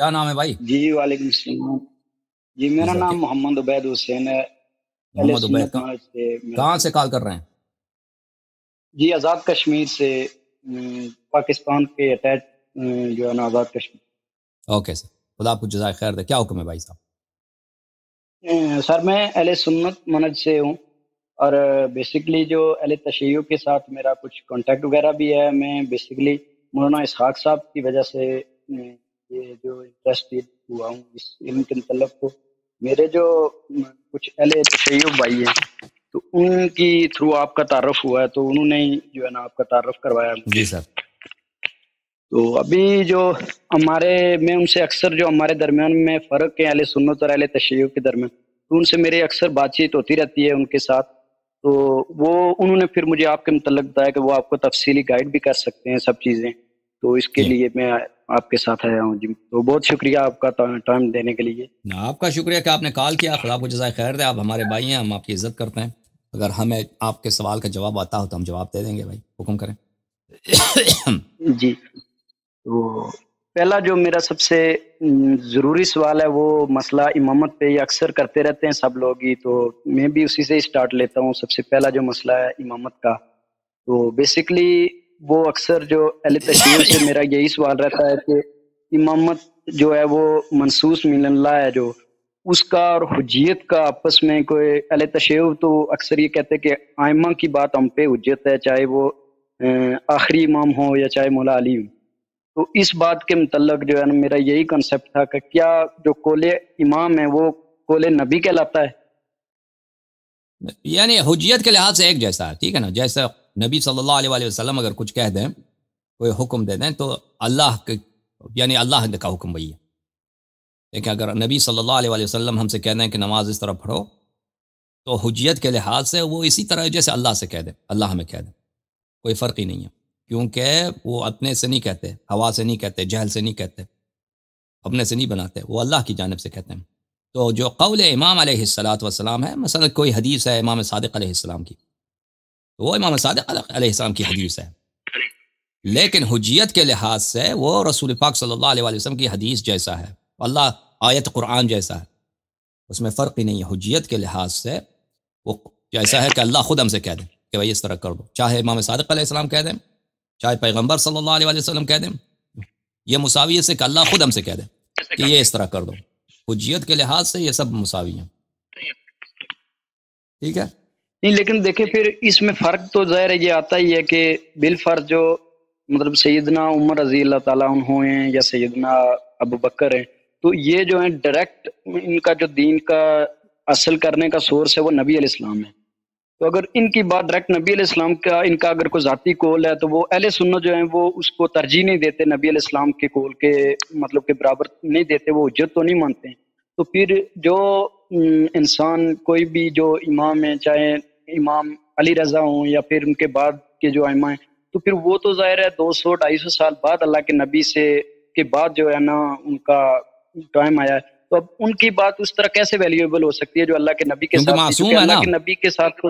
کیا نام ہے بھائی جی وعلیکم السلام جی میرا جی، نام محمد عبید حسین ہے محمد عبید مطلب کہاں سے کال کر رہے ہیں جی آزاد کشمیر سے پاکستان کے اٹیچ جو ہے نا آزاد کشمیر اوکے سر خدا آپ کو جزائے خیر دے کیا حکم ہے بھائی صاحب سر میں اہل سنت منج سے ہوں اور بیسکلی جو اہل تشیعوں کے ساتھ میرا کچھ کانٹیکٹ وغیرہ بھی ہے میں بیسکلی مولانا اسحاق صاحب کی وجہ سے یہ جو انٹرسٹ ہوا ہوں اس علم کے میرے جو کچھ اہل تشیب بھائی ہیں تو ان کی تھرو آپ کا تعارف ہوا ہے تو انہوں نے جو ہے نا آپ کا تعارف کروایا جی سر تو ابھی جو ہمارے میں ان سے اکثر جو ہمارے درمیان میں فرق ہے اہل سنت اور اہل تشیب کے درمیان تو ان سے میرے اکثر بات چیت ہوتی رہتی ہے ان کے ساتھ تو وہ انہوں نے پھر مجھے آپ کے متعلق بتایا کہ وہ آپ کو تفصیلی گائیڈ بھی کر سکتے ہیں سب چیزیں تو اس کے جی۔ لیے میں آپ کے ساتھ آیا ہوں جی تو بہت شکریہ آپ کا ٹائم دینے کے لیے آپ کا شکریہ کہ آپ نے کال کیا خدا کو جزائے خیر دے آپ ہمارے بھائی ہیں ہم آپ کی عزت کرتے ہیں اگر ہمیں آپ کے سوال کا جواب آتا ہو تو ہم جواب دے دیں گے بھائی حکم کریں جی تو پہلا جو میرا سب سے ضروری سوال ہے وہ مسئلہ امامت پہ یہ اکثر کرتے رہتے ہیں سب لوگ ہی تو میں بھی اسی سے اسٹارٹ لیتا ہوں سب سے پہلا جو مسئلہ ہے امامت کا تو بیسکلی وہ اکثر جو اہل تشیر سے میرا یہی سوال رہتا ہے کہ امامت جو ہے وہ منسوخ مل ہے جو اس کا اور حجیت کا آپس میں کوئی اہل تشیر تو اکثر یہ کہتے کہ آئمہ کی بات ہم پہ حجیت ہے چاہے وہ آخری امام ہو یا چاہے مولا علی ہوں تو اس بات کے متعلق جو ہے نا میرا یہی کنسیپٹ تھا کہ کیا جو کول امام ہے وہ کول نبی کہلاتا ہے یعنی حجیت کے لحاظ سے ایک جیسا ٹھیک ہے نا جیسا نبی صلی اللہ علیہ وسلم اگر کچھ کہہ دیں کوئی حکم دے دیں تو اللہ کے یعنی اللہ کا حکم وہی ہے لیکن اگر نبی صلی اللہ علیہ وسلم ہم سے کہہ دیں کہ نماز اس طرح پڑھو تو حجیت کے لحاظ سے وہ اسی طرح جیسے اللہ سے کہہ دیں اللہ ہمیں کہہ دیں کوئی فرق ہی نہیں ہے کیونکہ وہ اپنے سے نہیں کہتے ہوا سے نہیں کہتے جہل سے نہیں کہتے اپنے سے نہیں بناتے وہ اللہ کی جانب سے کہتے ہیں تو جو قول امام علیہ السلاۃ وسلام ہے مثلا کوئی حدیث ہے امام صادق علیہ السلام کی وہ امام صادق علیہ علیہ السلام کی حدیث ہے لیکن حجیت کے لحاظ سے وہ رسول پاک صلی اللہ علیہ وسلم کی حدیث جیسا ہے اللہ آیت قرآن جیسا ہے اس میں فرق ہی نہیں ہے حجیت کے لحاظ سے وہ جیسا ہے کہ اللہ خود ہم سے کہہ دیں کہ بھائی اس طرح کر دو چاہے امام صادق علیہ السلام کہہ دیں چاہے پیغمبر صلی اللہ علیہ وسلم کہہ دیں یہ مساوی سے کہ اللہ خود ہم سے کہہ دیں کہ یہ اس طرح کر دو حجیت کے لحاظ سے یہ سب مساوی ہیں ٹھیک ہے نہیں لیکن دیکھیں پھر اس میں فرق تو ظاہر یہ آتا ہی ہے کہ بالفرض جو مطلب سیدنا عمر رضی اللہ تعالیٰ عنہ ہیں یا سیدنا ابو بکر ہیں تو یہ جو ہیں ڈائریکٹ ان کا جو دین کا اصل کرنے کا سورس ہے وہ نبی علیہ السلام ہے تو اگر ان کی بات ڈائریکٹ نبی علیہ السلام کا ان کا اگر کوئی ذاتی کول ہے تو وہ اہل سنت جو ہیں وہ اس کو ترجیح نہیں دیتے نبی علیہ السلام کے کول کے مطلب کے برابر نہیں دیتے وہ عجت تو نہیں مانتے تو پھر جو انسان کوئی بھی جو امام ہے چاہے امام علی رضا ہوں یا پھر ان کے بعد کے جو ہیں تو پھر وہ تو ظاہر ہے دو سو ڈھائی سو سال بعد اللہ کے نبی سے کے بعد جو ہے نا ان کا ٹائم آیا ہے تو اب ان کی بات اس طرح کیسے ویلیویبل ہو سکتی ہے جو اللہ کے نبی کے ساتھ نبی کے ساتھ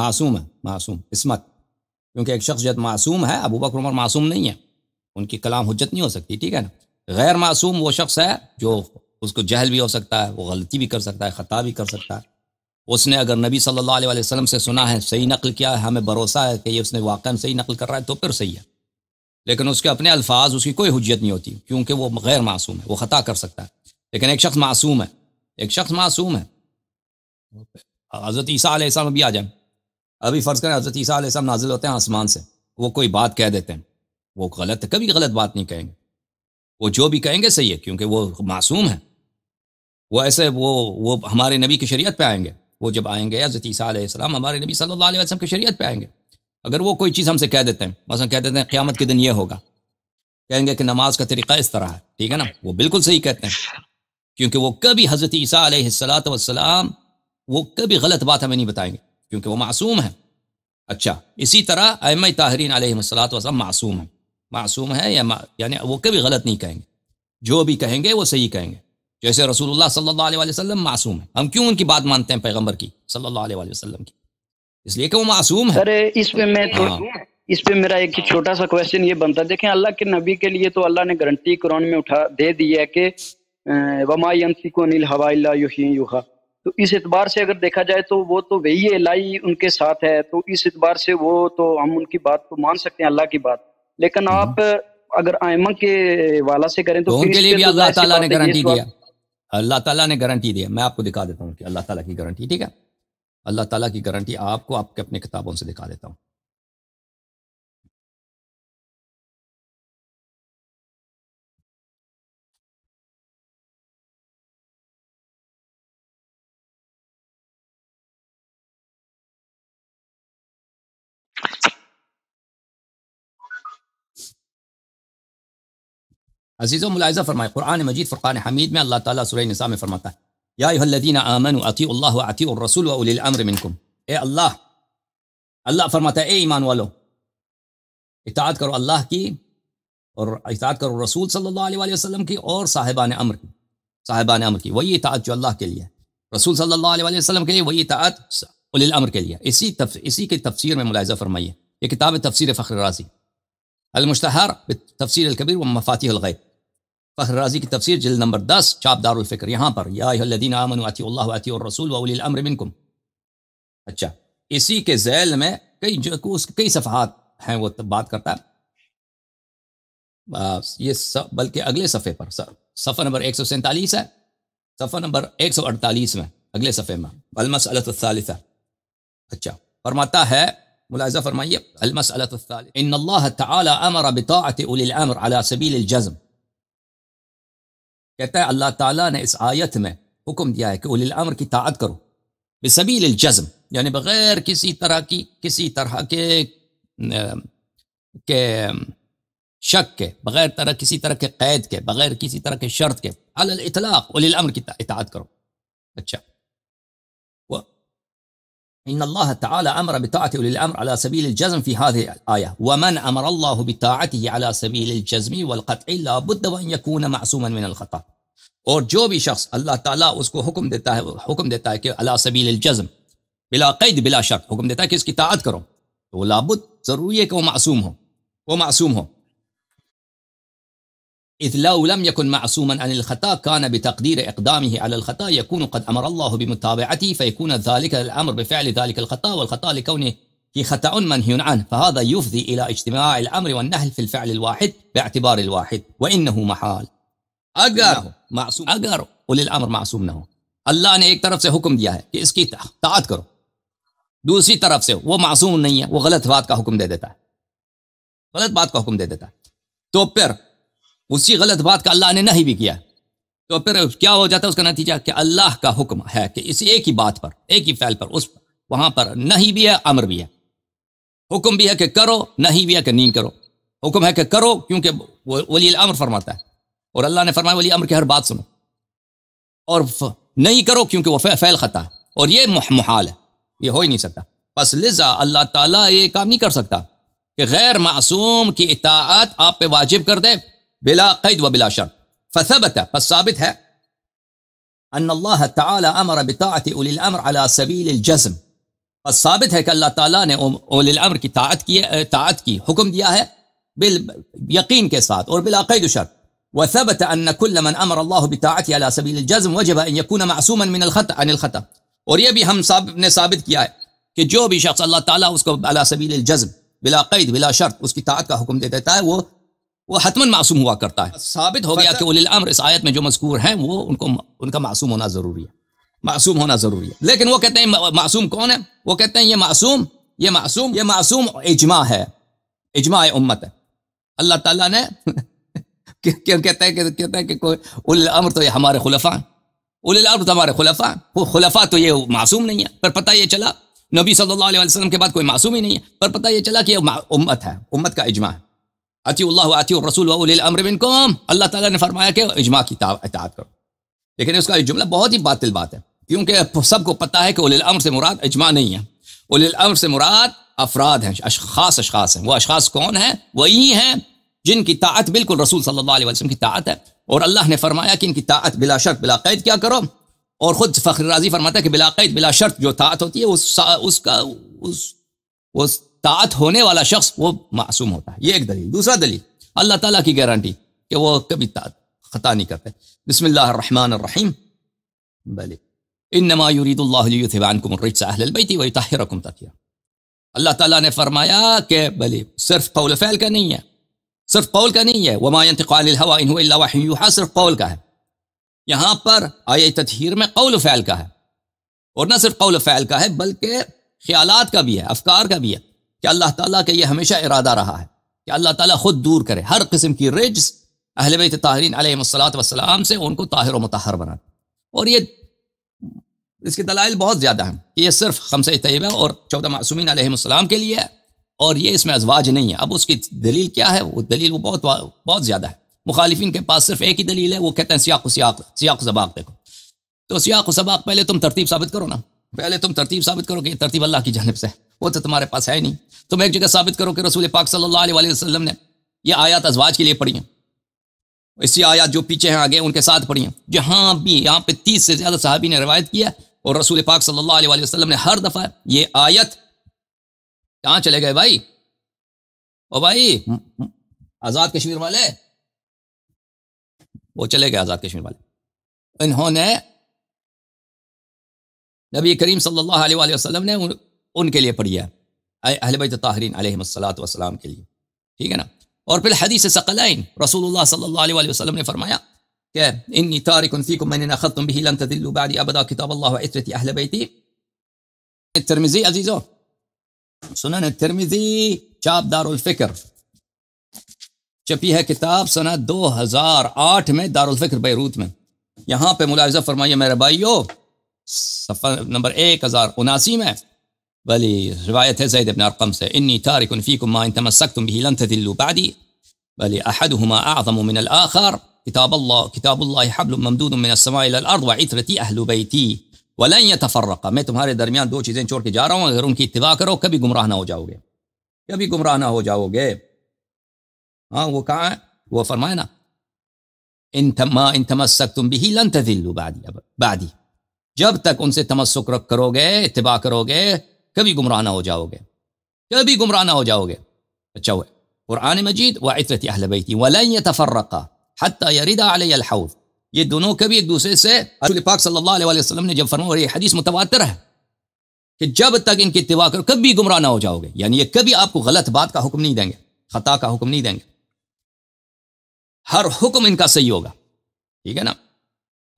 معصوم ہے معصوم اسمت کیونکہ ایک شخص معصوم ہے ابو بکر عمر معصوم نہیں ہے ان کی کلام حجت نہیں ہو سکتی ٹھیک ہے نا غیر معصوم وہ شخص ہے جو اس کو جہل بھی ہو سکتا ہے وہ غلطی بھی کر سکتا ہے خطا بھی کر سکتا ہے اس نے اگر نبی صلی اللہ علیہ وسلم سے سنا ہے صحیح نقل کیا ہے ہمیں بھروسہ ہے کہ یہ اس نے واقعہ صحیح نقل کر رہا ہے تو پھر صحیح ہے لیکن اس کے اپنے الفاظ اس کی کوئی حجیت نہیں ہوتی کیونکہ وہ غیر معصوم ہے وہ خطا کر سکتا ہے لیکن ایک شخص معصوم ہے ایک شخص معصوم ہے حضرت عیسیٰ علیہ السلام ابھی آ جائیں ابھی فرض کریں حضرت عیسیٰ علیہ السلام نازل ہوتے ہیں آسمان سے وہ کوئی بات کہہ دیتے ہیں وہ غلط ہے کبھی غلط بات نہیں کہیں گے وہ جو بھی کہیں گے صحیح ہے کیونکہ وہ معصوم ہے وہ ایسے وہ وہ ہمارے نبی کی شریعت پہ آئیں گے وہ جب آئیں گے حضرت عیسیٰ علیہ السلام ہمارے نبی صلی اللہ علیہ وسلم کی شریعت پہ آئیں گے اگر وہ کوئی چیز ہم سے کہہ دیتے ہیں مثلا کہہ دیتے ہیں قیامت کے دن یہ ہوگا کہیں گے کہ نماز کا طریقہ اس طرح ہے ٹھیک ہے نا وہ بالکل صحیح کہتے ہیں کیونکہ وہ کبھی حضرت عیسیٰ علیہ السلاۃ وسلام وہ کبھی غلط بات ہمیں نہیں بتائیں گے کیونکہ وہ معصوم ہیں اچھا اسی طرح ایم تاہرین علیہ وسلاۃ وسلم معصوم ہیں معصوم ہے یا یعنی وہ کبھی غلط نہیں کہیں گے جو بھی کہیں گے وہ صحیح کہیں گے جیسے رسول اللہ صلی اللہ علیہ وسلم معصوم ہے ہم کیوں ان کی بات مانتے ہیں پیغمبر کی صلی اللہ علیہ وسلم کی اس لیے کہ وہ معصوم ہے ارے اس پہ میں تو ہاں۔ اس پہ میرا ایک چھوٹا سا کوشچن یہ بنتا ہے دیکھیں اللہ کے نبی کے لیے تو اللہ نے گارنٹی قرآن میں اٹھا دے دی ہے کہ وما کو انل ہوا اللہ یوہ یوہا تو اس اعتبار سے اگر دیکھا جائے تو وہ تو وہی الہی ان کے ساتھ ہے تو اس اعتبار سے وہ تو ہم ان کی بات تو مان سکتے ہیں اللہ کی بات لیکن آپ اگر آئمہ کے والا سے کریں تو ان کے لیے بھی اللہ تعالیٰ نے گارنٹی دیا اللہ تعالیٰ نے گارنٹی دی ہے میں آپ کو دکھا دیتا ہوں کہ اللہ تعالیٰ کی گارنٹی ٹھیک ہے اللہ تعالیٰ کی گارنٹی آپ کو آپ کے اپنے کتابوں سے دکھا دیتا ہوں عزیز و ملاحظہ فرمائے قرآن مجید فرقان حمید میں اللہ تعالیٰ سورہ میں فرماتا ہے یا الرسول و اللّہ رسول منکم اے اللہ اللہ فرماتا ہے اے ایمان والو اطاعت کرو اللہ کی اور اطاعت کرو رسول صلی اللہ علیہ وسلم کی اور صاحبان امر کی صاحبان امر کی وہی اطاعت جو اللہ کے لیے رسول صلی اللہ علیہ وسلم کے لیے وہی اطاعت علی الامر کے لیے اسی تف... اسی کی تفسیر میں ملاحظہ فرمائیے یہ کتاب تفسیر فخر راضی المشتہر تفسیر الکبیر و مفاتی الغیر رازی کی تفسیر جلد نمبر دس چاپ دار الفکر یہاں پر یا یادین اللہ الرسول الامر منکم اچھا اسی کے ذیل میں کئی جو کئی صفحات ہیں وہ بات کرتا ہے یہ بلکہ اگلے صفحے پر صفحہ نمبر ایک سو سینتالیس ہے صفحہ نمبر ایک سو اڑتالیس میں اگلے صفحے میں المت الثالثہ اچھا فرماتا ہے ملاحظہ فرمائیے ان اللہ تعالی امر بطاعت اولی الامر سبیل الجزم کہتا ہے اللہ تعالیٰ نے اس آیت میں حکم دیا ہے کہ الامر کی طاعت کرو بے الجزم یعنی بغیر کسی طرح کی کسی طرح کے شک کے بغیر طرح کسی طرح کے قید کے بغیر کسی طرح کے شرط کے اول الامر کی اطاعت کرو اچھا الله الله تعالى على على سبيل سبيل الجزم الجزم في هذه ومن بطاعته والقطع لا بد يكون معصوما من اور جو بھی شخص اللہ اللہ تعالیٰ اس اس کو حکم حکم حکم دیتا دیتا دیتا ہے ہے ہے کہ کہ سبیل الجزم بلا بلا قید شک کی طاعت کرو تو لابد ضروری ہے کہ وہ معصوم ہو وہ معصوم ہو إذ لو لم يكن معصوما عن الخطأ كان بتقدير إقدامه على الخطأ يكون قد أمر الله بمتابعته فيكون ذلك الأمر بفعل ذلك الخطأ والخطأ لكونه خطأ منهي عنه فهذا يفضي إلى اجتماع الأمر والنهل في الفعل الواحد باعتبار الواحد وإنه محال أقر معصوم أقر وللأمر अमर मासूम ना हो अल्लाह ने एक तरफ से हुक्म दिया है कि इसकी ताकत करो दूसरी तरफ से वो मासूम नहीं है वो गलत बात का हुक्म दे देता है गलत बात का हुक्म दे देता है तो اسی غلط بات کا اللہ نے نہیں بھی کیا تو پھر کیا ہو جاتا ہے اس کا نتیجہ کہ اللہ کا حکم ہے کہ اس ایک ہی بات پر ایک ہی فیل پر اس پر وہاں پر نہیں بھی ہے امر بھی ہے حکم بھی ہے کہ کرو نہیں بھی ہے کہ نہیں کرو حکم ہے کہ کرو کیونکہ ولی الامر فرماتا ہے اور اللہ نے فرمایا ولی امر کی ہر بات سنو اور نہیں کرو کیونکہ وہ فیل خطا ہے اور یہ محال ہے یہ ہو ہی نہیں سکتا بس لذا اللہ تعالیٰ یہ کام نہیں کر سکتا کہ غیر معصوم کی اطاعت آپ پہ واجب کر دے بلا قید و بلا شرط ثابت ہے ان اللہ تعالی امر بطاعت اولی الامر على سبیل الجزم پس ثابت ہے کہ اللہ تعالیٰ نے اولی الامر کی کی کی طاعت طاعت حکم دیا ہے بال یقین کے ساتھ اور بلا قید و وثبت ان كل من امر الله بطاعته على سبيل الجزم وجب ان يكون معصوما من الخطا عن الخطا اور یہ بھی ہم صاحب نے ثابت کیا ہے کہ جو بھی شخص اللہ تعالیٰ اس کو اللہ سبیل الجزم بلا قید بلا شرط اس کی طاعت کا حکم دے دیتا ہے وہ وہ حتمن معصوم ہوا کرتا ہے ثابت ہو گیا کہ الامر اس آیت میں جو مذکور ہیں وہ ان کو ان کا معصوم ہونا ضروری ہے معصوم ہونا ضروری ہے لیکن وہ کہتے ہیں معصوم کون ہے وہ کہتے ہیں یہ معصوم یہ معصوم یہ معصوم اجماع ہے اجماع امت ہے اللہ تعالیٰ نے کہتے ہیں کہ کہتے ہیں کہ کوئی الامر تو یہ ہمارے خلفاء الامر تو ہمارے خلفاء وہ خلفاء تو یہ معصوم نہیں ہے پر پتہ یہ چلا نبی صلی اللہ علیہ وسلم کے بعد کوئی معصوم ہی نہیں ہے پر پتہ یہ چلا کہ یہ امت ہے امت کا اجماع ہے اتی اللہ رسول الامر قوم اللہ تعالیٰ نے فرمایا کہ اجماع کی اطاعت کرو لیکن اس کا جملہ بہت ہی باطل بات ہے کیونکہ سب کو پتہ ہے کہ الامر سے مراد اجماع نہیں ہے اول الامر سے مراد افراد ہیں اشخاص اشخاص ہیں وہ اشخاص کون ہیں وہی ہیں جن کی طاعت بالکل رسول صلی اللہ علیہ وسلم کی طاعت ہے اور اللہ نے فرمایا کہ ان کی طاعت بلا شرط بلا قید کیا کرو اور خود فخر راضی فرماتا ہے کہ بلا قید بلا شرط جو طاعت ہوتی ہے اس اس کا اس, اس تعت ہونے والا شخص وہ معصوم ہوتا ہے یہ ایک دلیل دوسرا دلیل اللہ تعالیٰ کی گارنٹی کہ وہ کبھی تا خطا نہیں کرتے بسم اللہ الرحمن الرحیم انما اللہ انمایوری تو الرجس اہل البیتی ویتحرکم کیا اللہ تعالیٰ نے فرمایا کہ بلے صرف قول فعل کا نہیں ہے صرف قول کا نہیں ہے وما وماََ اللہ صرف قول کا ہے یہاں پر آیہ تطہیر میں قول فعل کا ہے اور نہ صرف قول فعل کا ہے بلکہ خیالات کا بھی ہے افکار کا بھی ہے کہ اللہ تعالیٰ کا یہ ہمیشہ ارادہ رہا ہے کہ اللہ تعالیٰ خود دور کرے ہر قسم کی رجز اہل بیت تاہرین علیہ السلاۃ وسلام سے ان کو طاہر و متحر بنا اور یہ اس کے دلائل بہت زیادہ ہیں کہ یہ صرف حمسۂ طیبہ اور چودہ معصومین علیہ السلام کے لیے ہے اور یہ اس میں ازواج نہیں ہے اب اس کی دلیل کیا ہے وہ دلیل وہ بہت بہت زیادہ ہے مخالفین کے پاس صرف ایک ہی دلیل ہے وہ کہتے ہیں سیاق و سیاق سیاق و سباق دیکھو تو سیاق و سباق پہلے تم ترتیب ثابت کرو نا پہلے تم ترتیب ثابت کرو کہ یہ ترتیب اللہ کی جانب سے ہے وہ تو تمہارے پاس ہے نہیں تم ایک جگہ ثابت کرو کہ رسول پاک صلی اللہ علیہ وسلم نے یہ آیات ازواج کے لیے پڑھی ہیں اسی آیات جو پیچھے ہیں آگے ان کے ساتھ پڑھی ہیں جہاں بھی یہاں پہ تیس سے زیادہ صحابی نے روایت کیا اور رسول پاک صلی اللہ علیہ وسلم نے ہر دفعہ یہ آیت کہاں چلے گئے بھائی آزاد کشمیر والے وہ چلے گئے آزاد کشمیر والے انہوں نے نبی کریم صلی اللہ علیہ وسلم نے उनके लिए पढ़िए अहल बैत ताहरीन अलैहिस्सलाम के लिए ठीक है ना और फिर हदीस सकलाइन रसूलुल्लाह सल्लल्लाहु अलैहि वसल्लम ने फरमाया कि इन्नी तारिकुन फीकुम मैंने अखदतुम बिही लन तदिल्लू बादी अबदा किताब अल्लाह व इत्रती अहल बैती तिरमिजी अजीजो सुनन तिरमिजी चाप दारुल फिक्र छपी है किताब सना 2008 में दारुल फिक्र बैरूत में यहाँ पे मुलायजा फरमाइए मेरे भाइयों सफर नंबर एक हजार उनासी में ولي رواية زيد بن أرقمسة إني تارك فيكم ما إن تمسكتم به لن تذلوا بعدي ولي أحدهما أعظم من الآخر كتاب الله كتاب الله حبل ممدود من السماء إلى الأرض وعترتي أهل بيتي ولن يتفرق ميتم هاري درميان دو چيزين چور كي جارا وغيرون كي اتباكر وكبي گمراه نا ہو جاؤ گے كبي گمراه نا ہو جاؤ ها هو كعان هو فرمائنا ان ما ان تمسكتم به لن تذلوا بعدي بعدي جب تک ان سے تمسك رکھ کرو گے اتباع کرو گے کبھی گمراہ نہ ہو جاؤ گے کبھی گمراہ نہ ہو جاؤ گے اچھا قرآن مجید و اہل بیتی ولن علی الحوض یہ دونوں کبھی ایک دوسرے سے رسول پاک صلی اللہ علیہ وسلم نے جب فرم اور یہ حدیث متواتر ہے کہ جب تک ان کی اتباع کرو کبھی گمراہ نہ ہو جاؤ گے یعنی یہ کبھی آپ کو غلط بات کا حکم نہیں دیں گے خطا کا حکم نہیں دیں گے ہر حکم ان کا صحیح ہوگا ٹھیک ہے نا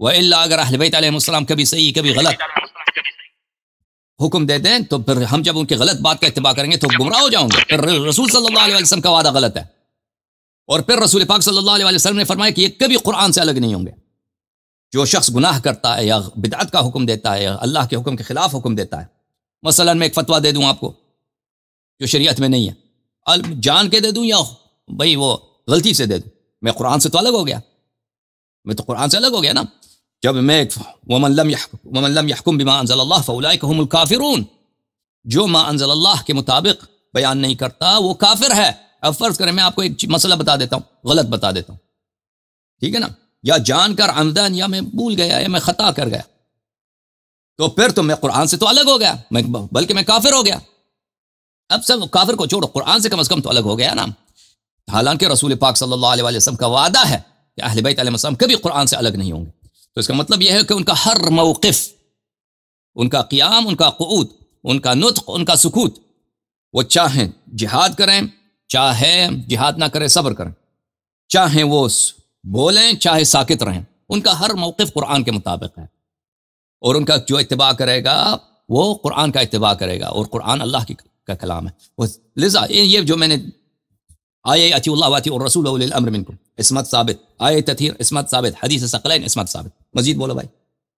وہ اللہ اگر اہل بیت علیہ السلام کبھی صحیح کبھی غلط حکم دے دیں تو پھر ہم جب ان کی غلط بات کا اتباع کریں گے تو گمراہ ہو جاؤں گے پھر رسول صلی اللہ علیہ وسلم کا وعدہ غلط ہے اور پھر رسول پاک صلی اللہ علیہ وسلم نے فرمایا کہ یہ کبھی قرآن سے الگ نہیں ہوں گے جو شخص گناہ کرتا ہے یا بدعت کا حکم دیتا ہے یا اللہ کے حکم کے خلاف حکم دیتا ہے مثلا میں ایک فتویٰ دے دوں آپ کو جو شریعت میں نہیں ہے جان کے دے دوں یا بھائی وہ غلطی سے دے دوں میں قرآن سے تو الگ ہو گیا میں تو قرآن سے الگ ہو گیا نا جب میں مم كم بہان صلّافرون جو ما انزل ضل اللہ کے مطابق بیان نہیں کرتا وہ کافر ہے اب فرض کریں میں آپ کو ایک مسئلہ بتا دیتا ہوں غلط بتا دیتا ہوں ٹھیک ہے نا یا جان کر آمدن یا میں بھول گیا یا میں خطا کر گیا تو پھر تو میں قرآن سے تو الگ ہو گیا میں بلکہ میں کافر ہو گیا اب سب کافر کو چھوڑو قرآن سے کم از کم تو الگ ہو گیا نا حالانکہ رسول پاک صلی اللہ علیہ وسلم کا وعدہ ہے کہ اہل بیت علیہ وسلم کبھی قرآن سے الگ نہیں ہوں گے تو اس کا مطلب یہ ہے کہ ان کا ہر موقف ان کا قیام ان کا قعود ان کا نطق ان کا سکوت وہ چاہیں جہاد کریں چاہے جہاد نہ کریں صبر کریں چاہیں وہ بولیں چاہے ساکت رہیں ان کا ہر موقف قرآن کے مطابق ہے اور ان کا جو اتباع کرے گا وہ قرآن کا اتباع کرے گا اور قرآن اللہ کی کا کلام ہے لذا یہ جو میں نے آئے اتی اللہ واطی اور رسول والر منکم عصمت ثابت آئے تطہیر عصمت ثابت حدیث ثقلین اسمت ثابت مزید بولو بھائی